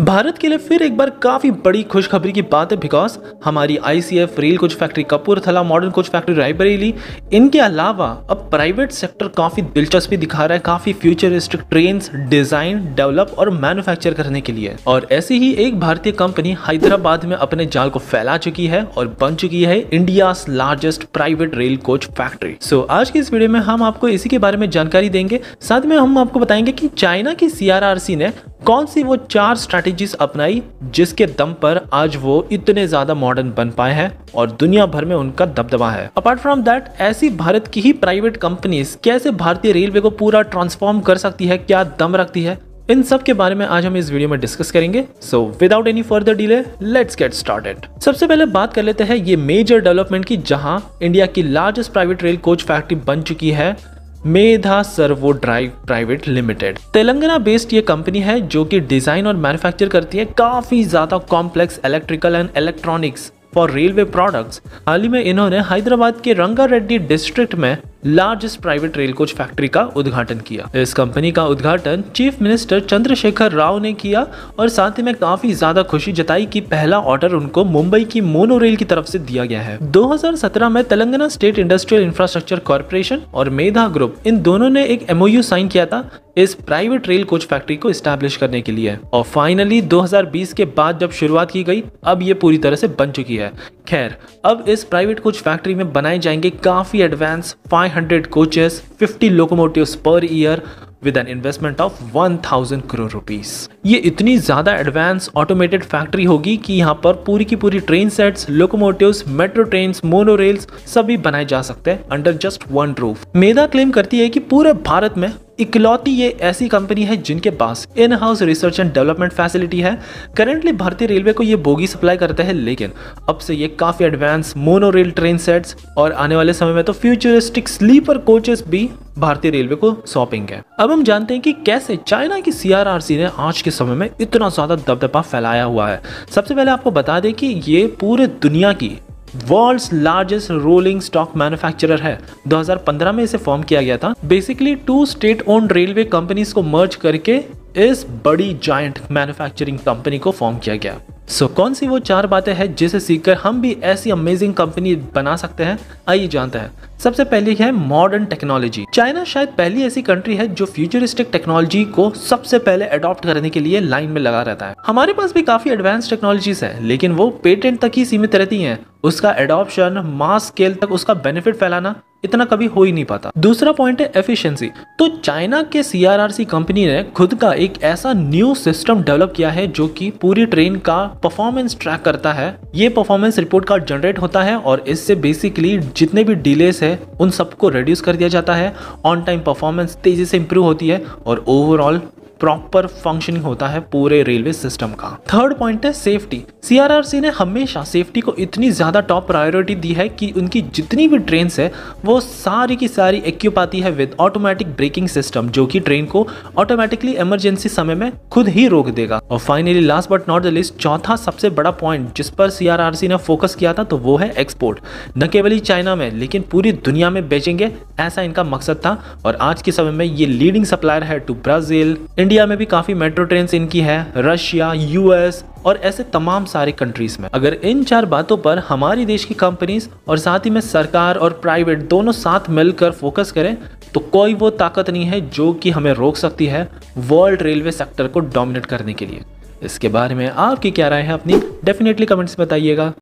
भारत के लिए फिर एक बार काफ़ी बड़ी खुशखबरी की बात है बिकॉज हमारी ICF rail coach factory Kapurthala modern coach factory Rae Bareli इनके अलावा अब प्राइवेट सेक्टर काफ़ी दिलचस्पी दिखा रहा है काफ़ी फ्यूचरिस्टिक ट्रेन डिज़ाइन डेवलप और मैन्युफैक्चर करने के लिए और ऐसी ही एक भारतीय कंपनी हैदराबाद में अपने जाल को फैला चुकी है और बन चुकी है India largest private rail coach factory so आज की इस वीडियो में हम आपको इसी के बारे में जानकारी देंगे साथ में हम आपको बताएंगे की चाइना की सी ने कौन सी वो चार स्ट्रैटेजीज अपनाई जिसके दम पर आज वो इतने ज्यादा मॉडर्न बन पाए हैं और दुनिया भर में उनका दबदबा है अपार्ट फ्रॉम दैट ऐसी भारत की ही प्राइवेट कंपनीज कैसे भारतीय रेलवे को पूरा ट्रांसफॉर्म कर सकती है क्या दम रखती है इन सब के बारे में आज हम इस वीडियो में डिस्कस करेंगे so without any further delay let's get started सबसे पहले बात कर लेते हैं ये मेजर डेवलपमेंट की जहां इंडिया की largest private rail coach factory बन चुकी है Medha servo drive private limited Telangana based ये कंपनी है जो कि डिजाइन और मैन्युफैक्चर करती है काफी ज्यादा complex electrical and electronics for railway products हाल ही में इन्होंने हैदराबाद के रंगा रेड्डी डिस्ट्रिक्ट में largest private rail coach factory का उद्घाटन किया इस कंपनी का उद्घाटन चीफ मिनिस्टर चंद्रशेखर राव ने किया और साथ ही में काफी ज्यादा खुशी जताई कि पहला ऑर्डर उनको मुंबई की मोनो रेल की तरफ से दिया गया है 2017 में Telangana state industrial infrastructure corporation और मेधा ग्रुप इन दोनों ने एक एमओयू साइन किया था इस प्राइवेट रेल कोच फैक्ट्री को स्टैब्लिश करने के लिए और फाइनली 2020 के बाद जब शुरुआत की गई अब ये पूरी तरह से बन चुकी है खैर अब इस प्राइवेट कोच फैक्ट्री में बनाए जाएंगे काफी advance 500 hundred coaches fifty locomotive per year with an investment of one thousand crore rupees ये इतनी ज़्यादा एडवांस ऑटोमेटेड फैक्ट्री होगी कि यहाँ पर पूरी की पूरी train sets locomotive metro train mono rails सभी बनाए जा सकते हैं under just one roof Medha claim करती है कि पूरे भारत में इकलौती ये ऐसी कंपनी है जिनके पास in house research and development facility है करेंटली भारतीय रेलवे को ये बोगी सप्लाई करते हैं लेकिन अब से ये काफ़ी advance mono rail train sets और आने वाले समय में तो फ्यूचरिस्टिक स्लीपर कोचेस भी भारतीय रेलवे को सौंपेंगे अब हम जानते हैं कि कैसे चाइना की सीआरआरसी ने आज के समय में इतना ज़्यादा दबदबा फैलाया हुआ है सबसे पहले आपको बता दें कि ये पूरे दुनिया की world's largest rolling stock manufacturer है 2015 में इसे फॉर्म किया गया था basically two state own railway companies को मर्ज करके इस बड़ी जॉइंट मैन्युफैक्चरिंग कंपनी को फॉर्म किया गया सो so, कौन सी वो चार बातें हैं जिसे सीखकर हम भी ऐसी अमेजिंग कंपनी बना सकते हैं आइए जानते हैं सबसे पहली है मॉडर्न टेक्नोलॉजी चाइना शायद पहली ऐसी कंट्री है जो फ्यूचरिस्टिक टेक्नोलॉजी को सबसे पहले अडॉप्ट करने के लिए लाइन में लगा रहता है हमारे पास भी काफी एडवांस टेक्नोलॉजीज है लेकिन वो पेटेंट तक ही सीमित रहती हैं उसका एडॉप्शन मास स्केल तक उसका बेनिफिट फैलाना इतना कभी हो ही नहीं पाता दूसरा पॉइंट है एफिशिएंसी तो चाइना के सीआरआरसी कंपनी ने खुद का एक ऐसा न्यू सिस्टम डेवलप किया है जो कि पूरी ट्रेन का परफॉर्मेंस ट्रैक करता है ये परफॉर्मेंस रिपोर्ट कार्ड जनरेट होता है और इससे बेसिकली जितने भी डिलेस है उन सबको रिड्यूस कर दिया जाता है ऑन टाइम परफॉर्मेंस तेजी से इंप्रूव होती है और ओवरऑल प्रॉपर फंक्शनिंग होता है पूरे रेलवे सिस्टम का थर्ड पॉइंट है सेफ्टी सीआरआरसी ने हमेशा सेफ्टी को इतनी ज़्यादा टॉप प्रायोरिटी दी है कि उनकी जितनी भी ट्रेन है वो सारी की सारी एक्यूप है विद ऑटोमेटिक ब्रेकिंग सिस्टम जो कि ट्रेन को ऑटोमेटिकली इमरजेंसी समय में खुद ही रोक देगा और finally last but not the least चौथा सबसे बड़ा पॉइंट जिस पर सीआरआरसी ने फोकस किया था तो वो है एक्सपोर्ट न केवल ही चाइना में लेकिन पूरी दुनिया में बेचेंगे ऐसा इनका मकसद था और आज के समय में ये लीडिंग सप्लायर है टू ब्राजील इंडिया में भी काफ़ी मेट्रो ट्रेन इनकी है रशिया यूएस और ऐसे तमाम सारे कंट्रीज में अगर इन चार बातों पर हमारी देश की कंपनीज और साथ ही में सरकार और प्राइवेट दोनों साथ मिलकर फोकस करें तो कोई वो ताकत नहीं है जो कि हमें रोक सकती है वर्ल्ड रेलवे सेक्टर को डोमिनेट करने के लिए इसके बारे में आपकी क्या राय है अपनी डेफिनेटली कमेंट्स बताइएगा